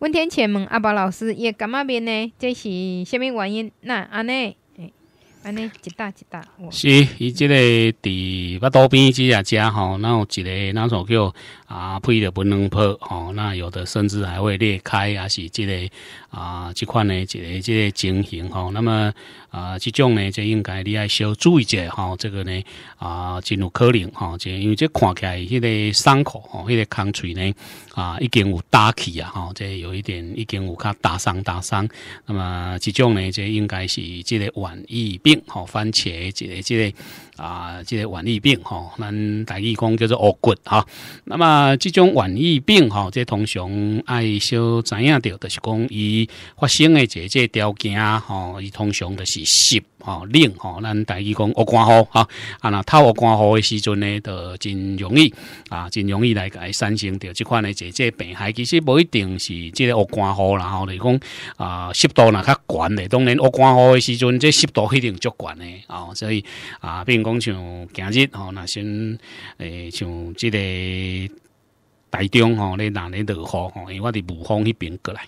阮天前问阿宝老师：“伊感觉面呢？这是虾米原因？那安尼？”安尼一大一大，是伊即个伫巴肚边即啊遮吼，那一个那种叫啊，配的不能破吼，那有的甚至还会裂开，啊，是即个啊，即款呢，即个即个情形吼。那么啊，即种呢，就应该你爱小注意者吼，这个呢啊，真有可能吼，即因为即看起来迄个伤口吼，迄个空喙呢啊，已经有打起啊吼，即有一点已经有较打伤打伤。那么即种呢，就应该是即个晚疫。病，吼，番茄即个即个啊，即个晚疫病，吼，咱大语讲叫做恶骨吼。那么即种晚疫病，吼，即通常爱小知影着，就是讲伊发生的即个条件，吼，伊通常就是湿。哦，冷哦，咱大家讲恶刮好哈，啊，那透恶刮好的时阵呢，就真容易啊，真容易来改产生掉即款的即些病害。其实不一定是即个恶刮雨，然后来讲啊湿度那较悬的。当然恶刮好的时阵，即湿度一定足悬的啊，所以啊，比如讲像今日吼，那先诶，像即个台中吼，咧南咧落雨吼，因为我伫武峰迄边过来。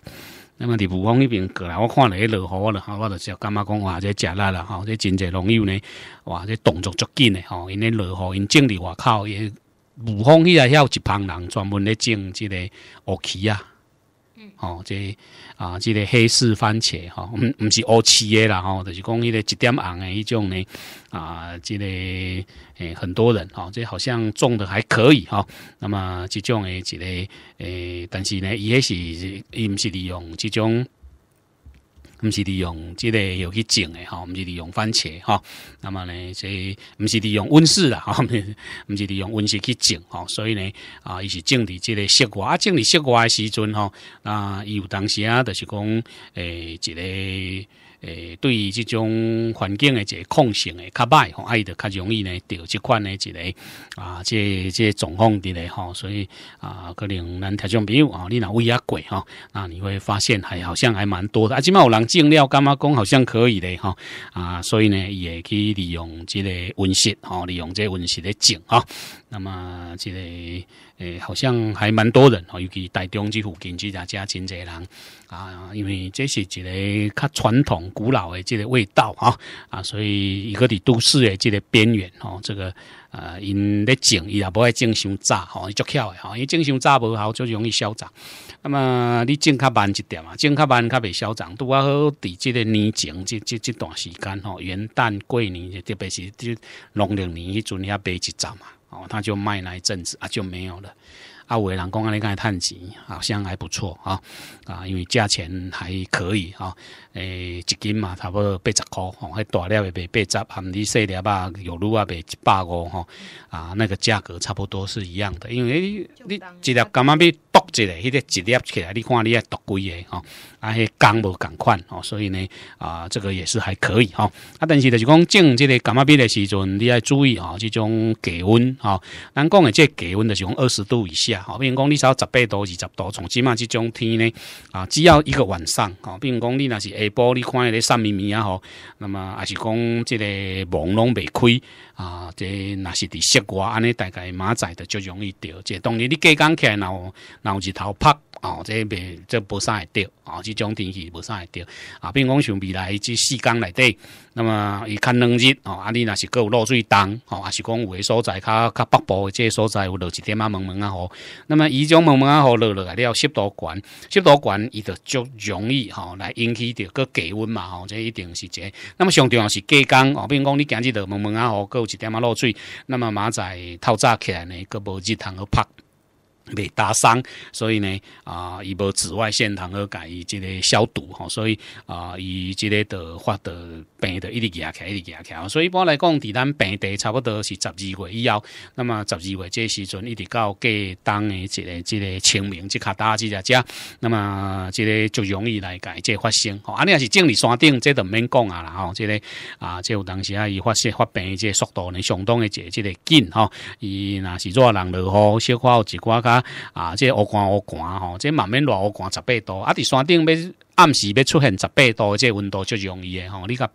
那么伫武峰迄边过来，我看咧落雨了，吼，我就是感觉讲哇，这食力啦，吼，这真侪农友呢，哇，这动作足紧的，吼，因咧落雨因种伫外口，因武峰伊遐有一帮人专门咧种这个芋头啊。哦，这啊，这个黑市番茄哈，唔唔是乌漆的啦吼，就是讲迄个一点红的迄种呢，啊，这个诶很多人哈，这好像种的还可以哈，那么这种的一个诶，但是呢，也是伊唔是利用这种。毋是利用即个药去种诶吼，毋是利用番茄吼。那么呢，这毋是利用温室的吼，毋 是利用温室去种，吼、所以呢，啊，伊是种伫即个室外啊，种伫室外诶时阵吼，那有当时啊，就是讲诶，这个。诶，对于这种环境的个抗性诶较歹，爱的较容易呢钓即款呢一个啊，即即状况的咧吼，所以啊，可能南台乡表啊，你若乌鸭贵吼，那你会发现还好像还蛮多的啊，即满有人进料干觉讲好像可以的吼，啊，所以呢，也去利用即个温室吼，利用即温室的种吼，那么即个。诶，好像还蛮多人哦，尤其大中之附近，这家家真侪人啊。因为这是一个较传统、古老的这个味道哈啊，所以一个伫都市的这个边缘哦，这个呃，因咧种，伊也不会种伤吼，伊足巧的吼，因为种伤早无好，就容易消长。那么你种较慢一点啊，种较慢，较袂消长。拄啊好伫即个年前即即这段时间吼，元旦、过年，特别是就农历年迄阵遐白一杂嘛。哦，他就卖了一阵子啊，就没有了。啊，有的人讲安尼讲来趁钱，好像还不错啊啊，因为价钱还可以啊，诶，一斤嘛差不多八十块，吼，大粒诶卖八十，含你细粒啊、有路啊卖一百五，吼啊，那个价格差不多是一样的，因为你你一粒甘麦币剁一个，迄个一粒起来，你看你爱剁几个，吼，啊，迄个工无共款，哦，所以呢，啊，这个也是还可以，吼，啊，但是就是讲种这个甘麦币的时阵，你要注意哦，这种降温，哦，咱讲的这降温就是讲二十度以下。好，比如讲你稍十八度、二十度，从即码这种天呢，啊，只要一个晚上。好，比如讲你若是下晡，你看迄个三米米啊，吼，那么还是讲这个网拢未开啊，这若是伫室外，安尼大概马仔的就容易着。这当然你过工起来，然后然后日头拍。哦，这袂，这无啥会掉，哦，这种天气无啥会掉，啊，比如讲像未来即四天内底，那么伊较两日，哦，啊你若是各有落水冻哦，啊是讲有诶所在较较北部即所在有落一点啊蒙蒙啊雨，那么伊种蒙蒙啊雨落落来了湿度悬，湿度悬伊就足容易，吼，来引起着个低温嘛，吼，这一定是这，那么上重要是过江哦，比如讲你今日落蒙蒙啊雨，各有一点啊落水，那么马仔透早起来呢，佮无日通去拍。未打伤，所以呢，啊，伊无紫外线通好甲伊即个消毒吼，所以啊，伊即个着发得病着一直行起一直行起，所以一般来讲，伫咱病地差不多是十二月以后，那么十二月即时阵，一直到过冬的即个即个清明即卡打即只只，那么即个就容易来伊即发生，吼、安尼也是正理山顶即毋免讲啊啦吼，即个啊，即有当时啊，伊发生发病的即速度呢相当的即即个紧吼，伊若是热人落雨，小可有一寡较。啊，即系好寒好寒吼，即系慢面落寒，十八度，啊！伫山顶要暗时要出现十八度，即温度就容易嘅吼。你较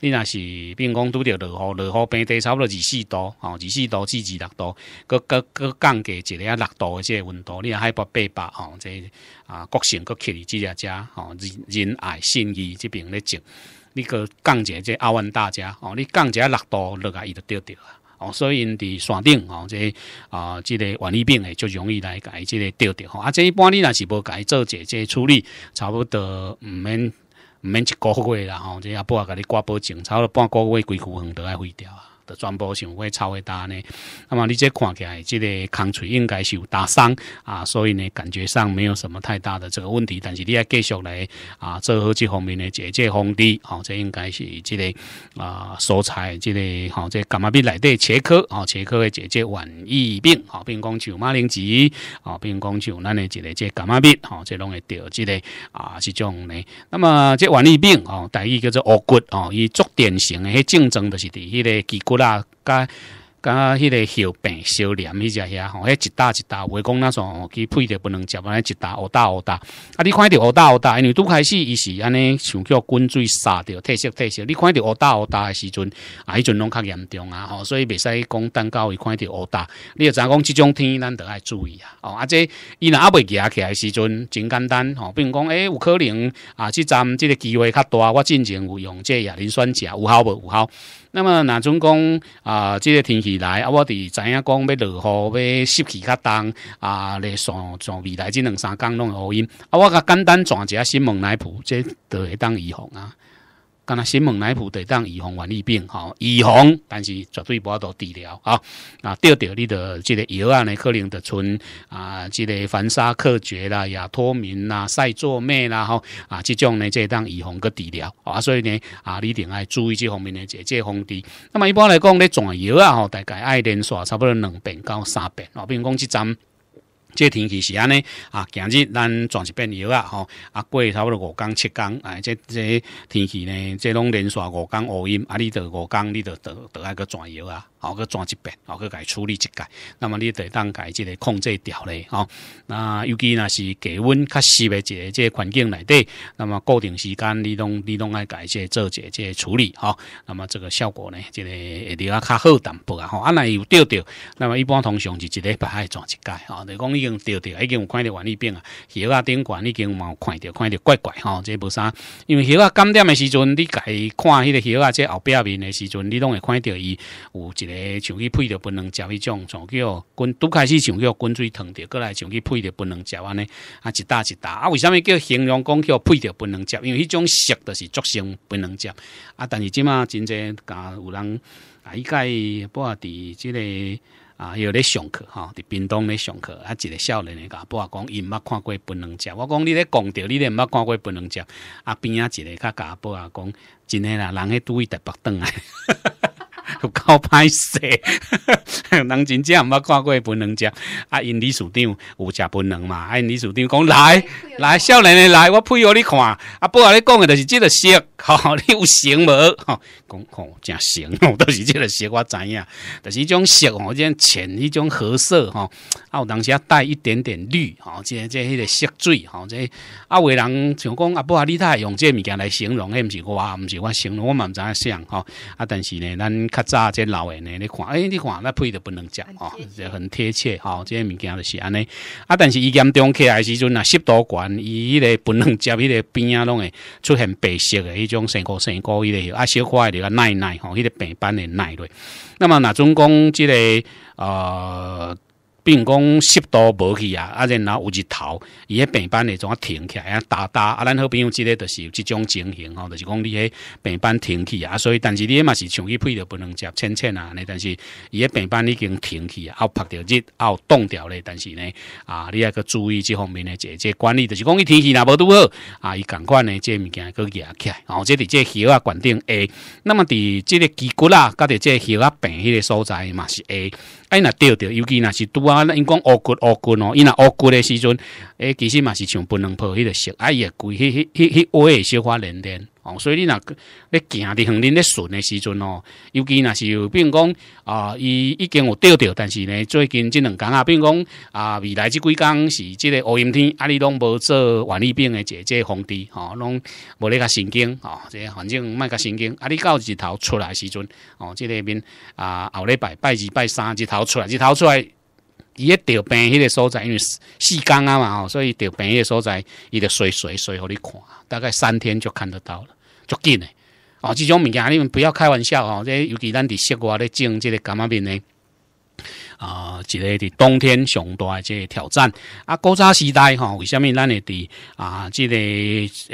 你若是如讲拄着落雨，落雨平地差不多二四度，哦，二四度至二六度，佮佮佮降低一个啊六度嘅即温度，你若海八八百吼，即系啊，国信佮千即只家，吼，仁仁爱信义即边咧做，你个降个即奥运大家，哦，你降个六度，落来伊就掉掉啊。哦，所以因伫山顶哦，即啊，即个顽劣病诶，就容易来改即个掉掉吼。啊，即一般你若是无改做一即处理，差不多毋免毋免一个月啦吼，即也不啊，甲你保证，差不多半个月几箍银都爱毁掉啊。的传播性会超会大呢，那么你这看起来，这个康脆应该是有打伤啊，所以呢，感觉上没有什么太大的这个问题，但是你要继续来啊，做好这方面的节节防治，哦，这应该是这个啊，蔬菜，这个啊，这感冒病来的切科啊，切科的节节晚疫病，哦，病讲就马铃薯，哦，病讲就咱的一个这感冒病，哦，这拢会得这个啊，这种呢，那么这晚疫病，哦，大意叫做恶骨，哦，以做典型的去竞争的是第一个机关。啦，该。甲迄个小病小炎，迄只遐吼，迄一大一大，袂讲那种吼，配着不能食，安尼一大二大二大。啊，你看着乌大乌大，因为拄开始伊是安尼，像叫滚水杀着，褪色褪色。你看到搭大搭大时阵，啊，迄阵拢较严重啊，吼，所以袂使讲等到伊看着乌大。你要影讲，即种天咱着爱注意啊。哦，啊，这伊若阿未起起来时阵，真简单，吼，比如讲，诶，有可能啊，即阵即个机会较大，我进前有用即哑磷酸钾，有效无有效。那么哪种讲啊，即个天气。来啊！我哋知影讲要落雨，要湿气较重啊！咧上上未来即两三工拢好阴啊！我较简单转一下新闻来铺，即会当预防啊。敢若新蒙奶普得当预防原疫病，吼预防，但是绝对不要度治疗啊。啊，第二你的即个药啊，呢可能的存啊，即个凡沙克绝啦、亚托敏啦、赛唑麦啦，吼啊，这种呢在当预防个治疗啊。所以呢，啊，你一定要注意这方面的这这防治。那么一般来讲，你转药啊，吼，大概爱连续差不多两遍到三遍哦，比如讲即针。即天气是安尼啊，今日咱全是变热啊，吼，啊过差不多五工七工，哎，即即天气呢，即拢连续五工乌阴，啊，你着五工，你着得得爱个转热啊。哦，去转一遍，哦，去改处理一改，那么你得当改即个控制掉咧，哦，那尤其若是低温较湿的即个环境内底，那么固定时间你拢你拢爱改个做个即个处理，哦。那么这个效果呢，即个你啊较好淡薄啊，吼，啊那有钓钓，那么一般通常是一礼拜爱转一改，哦。你讲已经钓钓，已经有看着原理病啊，鱼啊顶管已经有毛看着看着怪怪，吼，即无啥，因为鱼啊干掉的时阵，你改看迄个鱼啊，即后壁面的时阵，你拢会看着伊有一个。上去配着不能食迄种上去滚拄开始上去滚水烫着，过来上去配着不能食安尼，啊一大一大啊？为什么叫形容讲叫配着不能食？因为迄种色就是作性不能食，啊！但是即马真侪有人啊，伊一届播伫即个啊有咧上课吼伫冰冻咧上课啊，一个少年咧甲我讲伊毋捌看过不能食。我讲你咧讲着，你咧毋捌看过不能食。啊！边啊一个甲甲播啊讲，真诶啦，人咧拄伫台北顿啊。够歹势，人真正毋捌看过本嫩食。啊因李署长有食本能嘛，啊李署长讲来来，少年来，我配合你看，啊不啊，你讲的就是即个色，哈，你有型无？吼，讲吼诚型，哦，都 是即个色我知影，就是迄种色吼，即浅迄种褐色吼，啊有当时带一点点绿吼，即即迄个色水吼，即啊，有的人想讲阿不阿你太用这物件来形容，迄毋是，我毋是，我形容我嘛毋知影想吼。啊但是呢，咱较。啊！这老诶呢？你看，哎，你看那配的不能讲哦，这很贴切哦，这些物件就是安尼啊，但是伊严中起来时阵啊，湿度管伊迄个不能接迄个边啊拢会出现白色诶迄种生菇、生菇伊个啊，小块一个奶奶吼，迄个白斑的奶类。那么那总讲即个啊。并讲湿度无去啊，啊然后有日头，伊迄平板会怎啊停起啊，打打啊，咱好朋友即个就是有即种情形吼，就是讲你迄平板停起啊，所以但是你嘛是长期配着不能食浅浅啊，你但是伊迄平板已经停起啊，也曝着日，也冻掉咧，但是呢啊，你啊个注意即方面呢，即即管理，就是讲伊天气若无拄好啊，伊赶快呢，即物件佮夹起，来，哦，即伫即血啊，管定 A，那么伫即个脊骨啦，甲伫即血啊病迄个所在嘛是 A。哎，若钓钓，尤其若是拄啊！因讲乌骨乌骨哦，伊若乌骨的时阵，哎，其实嘛是像不能泡迄个色，哎呀贵，迄迄迄迄锅诶小花连连。哦，所以你那，你行的横林，咧顺的时阵哦，尤其那是，比如讲啊，伊已经有钓掉，但是呢，最近这两天啊，比如讲啊，未来这几天是这个乌阴天，啊，你拢无做万利兵的这个防帝哦，拢无咧个神经，哦，这反正没个神经，啊，你到日头出来时阵，哦，这里面啊，后礼拜拜二拜三日头出来，日头出来。伊咧调病迄个所在，因为四工啊嘛吼，所以调病迄个所在，伊就洗洗洗，互你看，大概三天就看得到了，足紧诶。哦，即种物件你们不要开玩笑哦，这尤其咱伫室外咧种即个感冒病咧。啊，一个伫冬天上大的个挑战啊，古早时代吼，为什么咱会伫啊？即个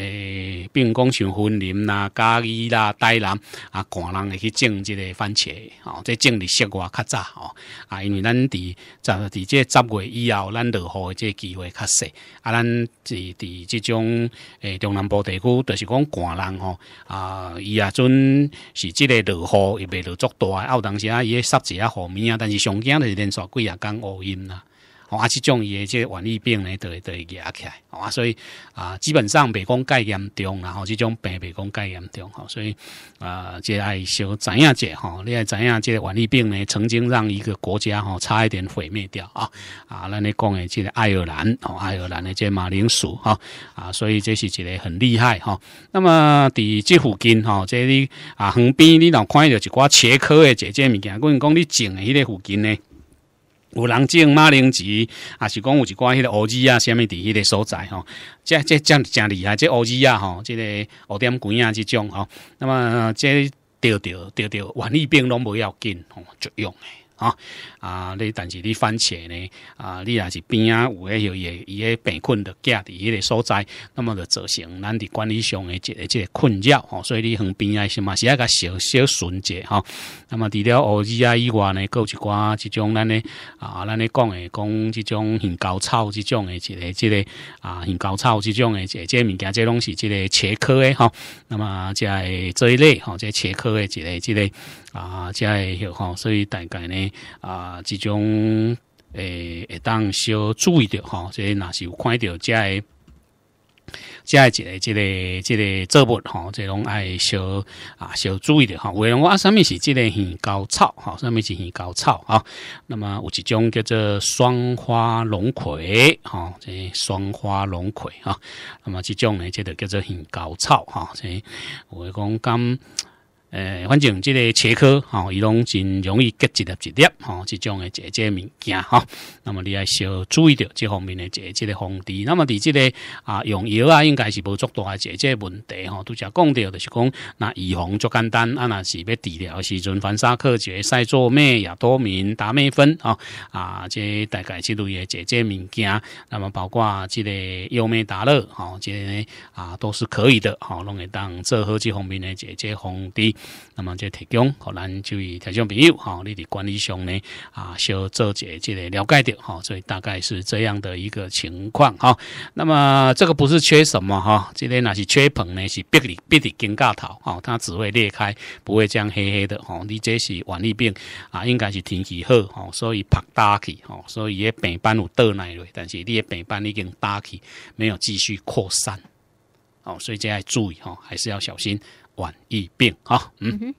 诶，如讲像森林啦、嘉义啦、台南啊，寒人会去种即个番茄吼，即种伫室外较早吼啊，因为咱伫在伫即十月以后，咱落雨的即机会较细。啊，咱伫伫即种诶中南部地区，就是讲寒人吼啊，伊啊阵是即个落雨，伊袂落足大，啊，有当时啊，伊湿一下雨面啊，但是上惊的。连续几啊天乌阴啦，哇！即种伊诶，即个瘟疫病咧，都都会起起来，哇！所以啊，基本上袂讲盖严重啦，吼，即种病袂讲盖严重，吼，所以啊，即爱小知影者，吼，你爱知影即个瘟疫病咧，曾经让一个国家吼差一点毁灭掉啊！啊，咱咧讲诶，即个爱尔兰，吼，爱尔兰诶，即马铃薯，吼。啊，所以这是一个很厉害吼。那么伫即附近，吼，即你啊，旁边你若看着一寡切口诶，即即物件，我讲你种诶，迄个附近咧。有人种马铃薯，也是讲有一寡迄个乌鸡啊，下物伫迄个所在吼，即遮这真厉害，即乌鸡啊吼，即个乌点光啊即种吼，那么这钓钓钓钓，万一病拢无要紧吼，作用。啊啊！你但是你番茄呢？啊，你也是边啊有迄个、伊个病菌的家伫迄个所在，那么就造成咱的管理上的一个、一个困扰。哦，所以你很边啊是嘛？是啊个小小损者吼。那么除了欧吉啊以外呢，有一寡即种咱呢啊，咱呢讲诶，讲即种很高超、这种诶，一个、一个啊，很高超、这种诶，这物件这拢是这个茄科诶哈。那么在这一类哈，在茄科诶一个一类啊，在迄个所以大概呢。啊，这种诶，当小注意着吼，所以那时候看到这类、一个即个即个作物吼，即拢爱小啊，小注意的哈。为我上面是即个很高草哈，上面是很高草啊。那么有一种叫做双花龙葵哈，这双花龙葵哈。那么这种呢，即着叫做很高草哈。所我会讲刚。诶，反正即个切科吼，伊拢真容易结一粒一粒吼，即种诶解决物件吼。那么你要小注意着即方面诶解即个防治。那么伫即个啊用药啊，应该是无足多啊解决问题吼。拄则讲着就是讲，那预防最简单啊，若是要治疗时阵，凡沙克、杰赛做咩，也多敏达咩分吼啊，即个大概即类诶解决物件。那么包括即个右咩打热吼，即个啊都是可以的，吼，拢会当做好即方面诶解决防治。那么就提供，可咱就位听众朋友哈，你的管理上呢啊，小做些这个了解的哈，所以大概是这样的一个情况哈。那么这个不是缺什么哈，这个那是缺盆呢，是别里别里根疙头哈，它只会裂开，不会这样黑黑的哈。你这是万里病啊，应该是天气好哈，所以拍大起哈，所以也病斑有倒来咯，但是你的病斑已经大起，没有继续扩散。哦，所以这要注意哈，还是要小心。晚疫病啊，嗯哼。